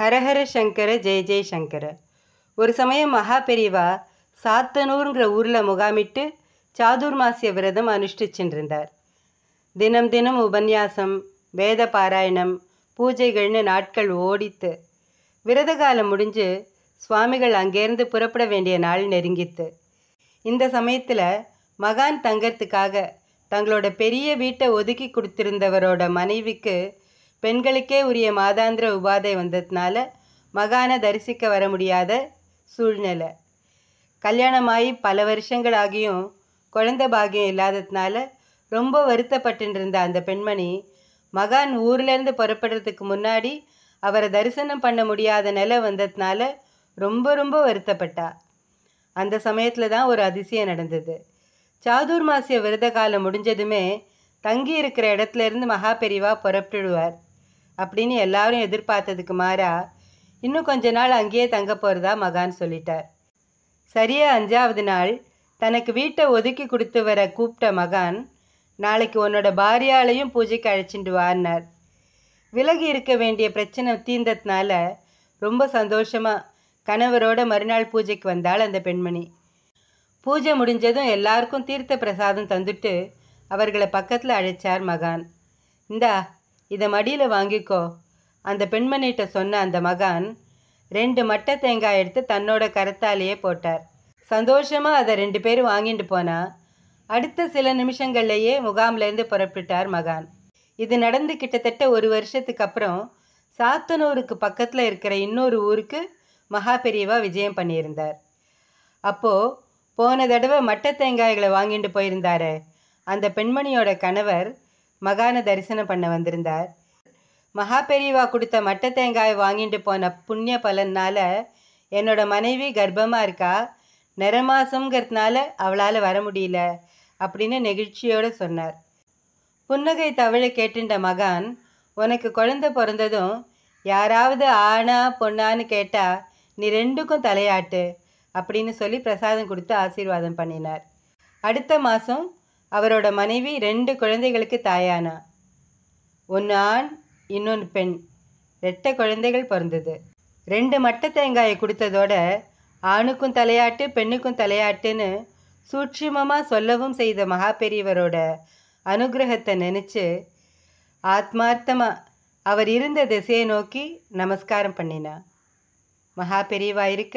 ஹரஹர சங்கர ஜெய ஜெய சங்கர ஒரு சமயம் மகா பெரிவா சாத்தனூருங்கிற ஊரில் முகாமிட்டு சாதுர்மாசிய விரதம் அனுஷ்டிச்சுருந்தார் தினம் தினம் உபன்யாசம் வேத பாராயணம் பூஜைகள்னு நாட்கள் ஓடித்து விரத காலம் முடிஞ்சு சுவாமிகள் அங்கேருந்து புறப்பட வேண்டிய நாள் நெருங்கித்து இந்த சமயத்தில் மகான் தங்கத்துக்காக தங்களோட பெரிய வீட்டை ஒதுக்கி கொடுத்திருந்தவரோட மனைவிக்கு பெண்களுக்கே உரிய மாதாந்திர உபாதை வந்ததுனால மகானை தரிசிக்க வர முடியாத சூழ்நிலை கல்யாணமாகி பல வருஷங்கள் ஆகியும் குழந்த பாகியம் இல்லாததுனால ரொம்ப வருத்தப்பட்டுருந்த இருந்த அந்த பெண்மணி மகான் ஊர்லேருந்து புறப்படுறதுக்கு முன்னாடி அவரை தரிசனம் பண்ண முடியாத நிலை வந்ததுனால ரொம்ப ரொம்ப வருத்தப்பட்டா அந்த சமயத்தில் தான் ஒரு அதிசயம் நடந்தது சாதுர் மாசிய விரத காலம் முடிஞ்சதுமே தங்கி இருக்கிற இடத்துலேருந்து மகா பெரிவாக புறப்பட்டுடுவார் அப்படின்னு எல்லாரும் எதிர்பார்த்ததுக்கு மாறா இன்னும் கொஞ்ச நாள் அங்கேயே தங்க போகிறதா மகான் சொல்லிட்டார் சரியாக அஞ்சாவது நாள் தனக்கு வீட்டை ஒதுக்கி கொடுத்து வர கூப்பிட்ட மகான் நாளைக்கு உன்னோட பாரியாலையும் பூஜைக்கு அழைச்சிட்டு வார்னார் விலகி இருக்க வேண்டிய பிரச்சனை தீர்ந்ததுனால ரொம்ப சந்தோஷமாக கணவரோட மறுநாள் பூஜைக்கு வந்தாள் அந்த பெண்மணி பூஜை முடிஞ்சதும் எல்லாருக்கும் தீர்த்த பிரசாதம் தந்துட்டு அவர்களை பக்கத்தில் அழைச்சார் மகான் இந்தா இதை மடியில் வாங்கிக்கோ அந்த பெண்மணிகிட்ட சொன்ன அந்த மகான் ரெண்டு மட்டை தேங்காய் எடுத்து தன்னோட கரத்தாலேயே போட்டார் சந்தோஷமாக அதை ரெண்டு பேரும் வாங்கிட்டு போனா அடுத்த சில நிமிஷங்கள்லேயே முகாம்லேருந்து புறப்பட்டார் மகான் இது நடந்து கிட்டத்தட்ட ஒரு வருஷத்துக்கு அப்புறம் சாத்தனூருக்கு பக்கத்தில் இருக்கிற இன்னொரு ஊருக்கு மகா பெரியவா விஜயம் பண்ணியிருந்தார் அப்போது போன தடவை மட்டை தேங்காய்களை வாங்கிட்டு போயிருந்தாரு அந்த பெண்மணியோட கணவர் மகான தரிசனம் பண்ண வந்திருந்தார் மகா பெரியவா கொடுத்த மட்டை தேங்காய் வாங்கிட்டு போன புண்ணிய பலனால் என்னோட மனைவி கர்ப்பமாக இருக்கா நிறமாசங்கிறதுனால அவளால் வர முடியல அப்படின்னு நெகிழ்ச்சியோடு சொன்னார் புன்னகை தவழ கேட்டுண்ட மகான் உனக்கு குழந்தை பிறந்ததும் யாராவது ஆனா பொண்ணான்னு கேட்டால் நீ ரெண்டுக்கும் தலையாட்டு அப்படின்னு சொல்லி பிரசாதம் கொடுத்து ஆசீர்வாதம் பண்ணினார் அடுத்த மாதம் அவரோட மனைவி ரெண்டு குழந்தைகளுக்கு தாயானா ஒன்று ஆண் இன்னொன்று பெண் ரெட்டை குழந்தைகள் பிறந்தது ரெண்டு மட்டை தேங்காயை கொடுத்ததோட ஆணுக்கும் தலையாட்டு பெண்ணுக்கும் தலையாட்டுன்னு சூட்சிமமாக சொல்லவும் செய்த பெரியவரோட அனுகிரகத்தை நினச்சி ஆத்மார்த்தமாக அவர் இருந்த திசையை நோக்கி நமஸ்காரம் பண்ணினா மகா பெரியவா இருக்க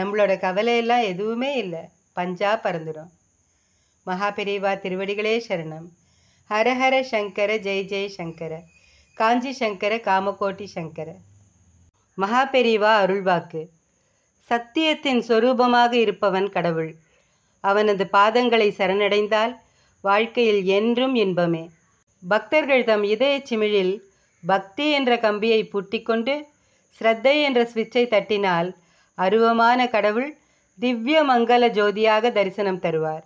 நம்மளோட கவலையெல்லாம் எதுவுமே இல்லை பஞ்சா பறந்துடும் மகாபெரிவா திருவடிகளே சரணம் ஹரஹர சங்கர ஜெய் ஜெய் சங்கர காஞ்சி சங்கர காமகோட்டி சங்கர மகாபெரிவா அருள்வாக்கு சத்தியத்தின் சொரூபமாக இருப்பவன் கடவுள் அவனது பாதங்களை சரணடைந்தால் வாழ்க்கையில் என்றும் இன்பமே பக்தர்கள் தம் இதய சிமிழில் பக்தி என்ற கம்பியை பூட்டிக்கொண்டு ஸ்ரத்தை என்ற சுவிட்சை தட்டினால் அருவமான கடவுள் திவ்ய மங்கள ஜோதியாக தரிசனம் தருவார்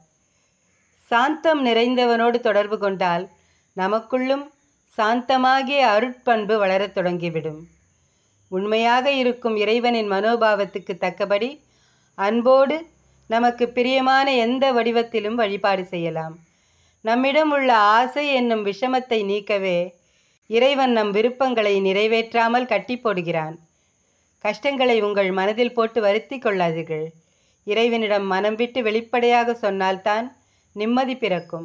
சாந்தம் நிறைந்தவனோடு தொடர்பு கொண்டால் நமக்குள்ளும் சாந்தமாகிய அருட்பண்பு வளரத் தொடங்கிவிடும் உண்மையாக இருக்கும் இறைவனின் மனோபாவத்துக்கு தக்கபடி அன்போடு நமக்கு பிரியமான எந்த வடிவத்திலும் வழிபாடு செய்யலாம் நம்மிடம் உள்ள ஆசை என்னும் விஷமத்தை நீக்கவே இறைவன் நம் விருப்பங்களை நிறைவேற்றாமல் கட்டி போடுகிறான் கஷ்டங்களை உங்கள் மனதில் போட்டு வருத்தி கொள்ளாதீர்கள் இறைவனிடம் மனம் விட்டு வெளிப்படையாக சொன்னால்தான் நிம்மதி பிறக்கும்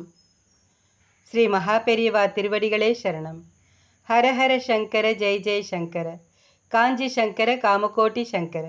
ஸ்ரீ மகாபெரியவா திருவடிகளே சரணம் ஹரஹர சங்கர ஜெய் ஜெய் சங்கர காஞ்சி சங்கர காமகோட்டி சங்கர